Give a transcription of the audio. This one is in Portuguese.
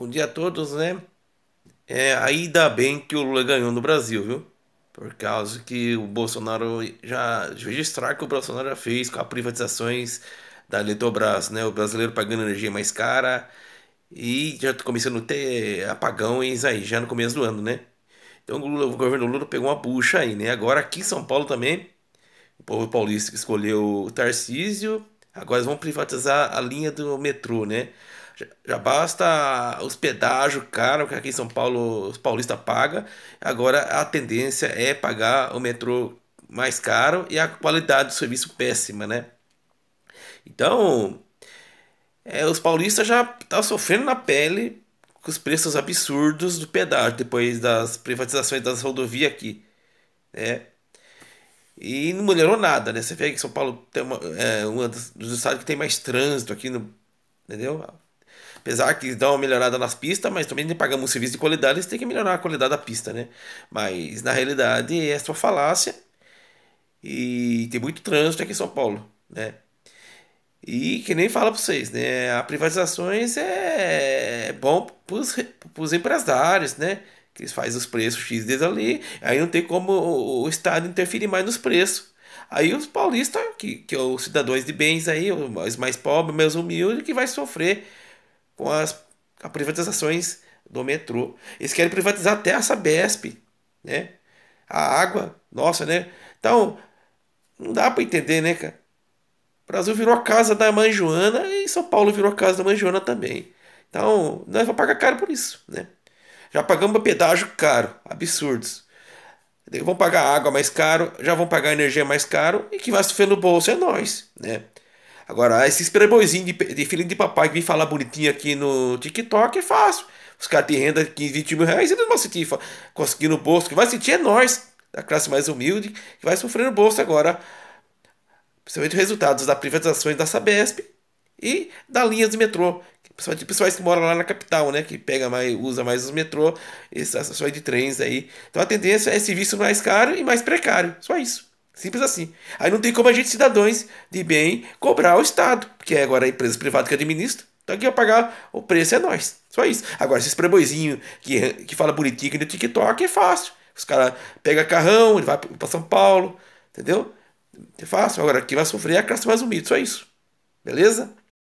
Bom dia a todos, né? É, ainda bem que o Lula ganhou no Brasil, viu? Por causa que o Bolsonaro já. registrar que o Bolsonaro já fez com as privatizações da Eletrobras, né? O brasileiro pagando energia mais cara e já tá começando a ter apagões aí, já no começo do ano, né? Então o, Lula, o governo Lula pegou uma bucha aí, né? Agora aqui em São Paulo também, o povo paulista que escolheu o Tarcísio, agora vão privatizar a linha do metrô, né? Já, basta hospedagem caro que aqui em São Paulo os paulistas pagam. Agora a tendência é pagar o metrô mais caro e a qualidade do serviço péssima, né? Então, é, os paulistas já estão tá sofrendo na pele com os preços absurdos do pedágio depois das privatizações das rodovias aqui, né? E não melhorou nada, né? Você vê que São Paulo tem uma, é um dos estados que tem mais trânsito aqui, no, entendeu? Apesar que dá uma melhorada nas pistas, mas também pagamos um serviço de qualidade, eles têm que melhorar a qualidade da pista, né? Mas na realidade é só falácia e tem muito trânsito aqui em São Paulo, né? E que nem fala para vocês, né? A privatizações é bom para os empresários, né? Que eles fazem os preços X desde ali, aí não tem como o, o Estado interferir mais nos preços. Aí os paulistas, que, que é os cidadãos de bens aí, os mais pobres, mais humildes, que vai sofrer com as, privatizações do metrô. Eles querem privatizar até a Sabesp, né? A água, nossa, né? Então, não dá para entender, né, cara? O Brasil virou a casa da mãe Joana e São Paulo virou a casa da mãe Joana também. Então, nós vamos pagar caro por isso, né? Já pagamos um pedágio caro, absurdos. Vão pagar água mais caro, já vão pagar energia mais caro e que vai sofrer no bolso é nós, né? Agora, esse playboyzinhos de, de filhinho de papai que vem falar bonitinho aqui no TikTok é fácil. Os caras têm renda de 15, 20 mil reais, eles não vão sentir conseguindo o bolso. que vai sentir é nós, da classe mais humilde, que vai sofrer no bolso agora. Principalmente os resultados das privatizações da Sabesp e da linha de metrô. Principalmente pessoal que moram lá na capital, né? Que pega mais, usa mais os metrô, essas ações de trens aí. Então a tendência é serviço mais caro e mais precário. Só isso. Simples assim. Aí não tem como a gente, cidadãos de bem, cobrar o Estado, que é agora a empresa privada que administra. Então tá quem vai pagar o preço é nós. Só isso. Agora, esses playboyzinhos que, que fala bonitinho no TikTok é fácil. Os caras pegam carrão, ele vai para São Paulo, entendeu? É fácil. Agora, quem vai sofrer é a classe mais humilde, só isso. Beleza?